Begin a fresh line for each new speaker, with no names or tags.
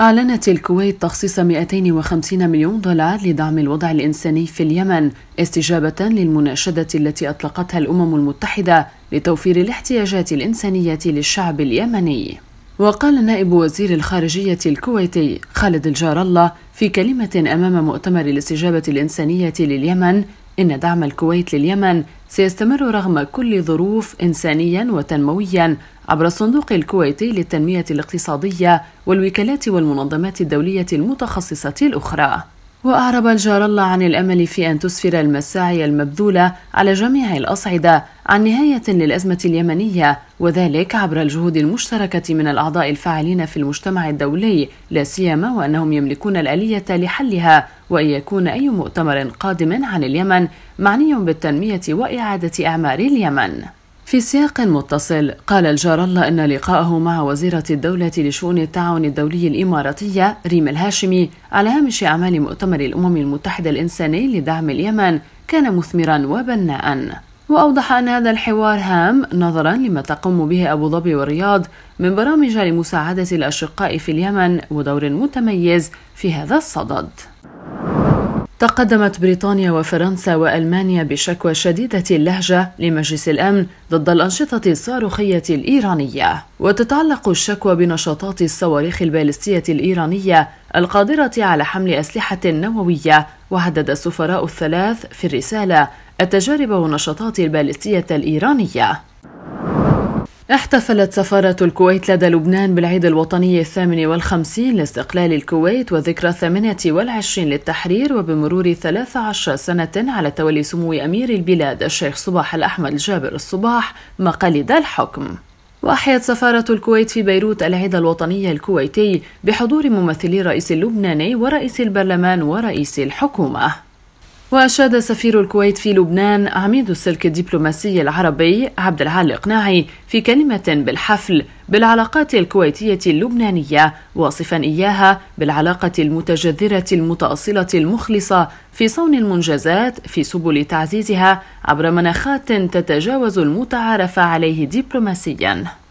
أعلنت الكويت تخصيص 250 مليون دولار لدعم الوضع الإنساني في اليمن استجابة للمناشدة التي أطلقتها الأمم المتحدة لتوفير الاحتياجات الإنسانية للشعب اليمني. وقال نائب وزير الخارجية الكويتي خالد الجار الله في كلمة أمام مؤتمر الاستجابة الإنسانية لليمن إن دعم الكويت لليمن سيستمر رغم كل ظروف إنسانيا وتنمويا عبر الصندوق الكويتي للتنمية الاقتصادية والوكالات والمنظمات الدولية المتخصصة الأخرى وأعرب الجار الله عن الأمل في أن تسفر المساعي المبذولة على جميع الأصعدة عن نهاية للأزمة اليمنية وذلك عبر الجهود المشتركة من الأعضاء الفاعلين في المجتمع الدولي لا سيما وأنهم يملكون الآلية لحلها وأن يكون أي مؤتمر قادم عن اليمن معني بالتنمية وإعادة أعمار اليمن في سياق متصل قال الجار الله أن لقاءه مع وزيرة الدولة لشؤون التعاون الدولي الإماراتية ريم الهاشمي على هامش أعمال مؤتمر الأمم المتحدة الإنساني لدعم اليمن كان مثمرا وبناء وأوضح أن هذا الحوار هام نظرا لما تقوم به أبو ظبي والرياض من برامج لمساعدة الأشقاء في اليمن ودور متميز في هذا الصدد تقدمت بريطانيا وفرنسا والمانيا بشكوى شديده اللهجه لمجلس الامن ضد الانشطه الصاروخيه الايرانيه وتتعلق الشكوى بنشاطات الصواريخ البالستيه الايرانيه القادره على حمل اسلحه نوويه وهدد السفراء الثلاث في الرساله التجارب والنشاطات البالستيه الايرانيه احتفلت سفارة الكويت لدى لبنان بالعيد الوطني الثامن والخمسين لاستقلال الكويت وذكرى الثامنة والعشرين للتحرير وبمرور ثلاث عشر سنة على تولي سمو أمير البلاد الشيخ صباح الأحمد جابر الصباح مقاليد الحكم وأحيت سفارة الكويت في بيروت العيد الوطني الكويتي بحضور ممثلي رئيس اللبناني ورئيس البرلمان ورئيس الحكومة وأشاد سفير الكويت في لبنان عميد السلك الدبلوماسي العربي عبد العال إقناعي في كلمة بالحفل بالعلاقات الكويتية اللبنانية واصفا إياها بالعلاقة المتجذرة المتأصلة المخلصة في صون المنجزات في سبل تعزيزها عبر مناخات تتجاوز المتعارف عليه دبلوماسياً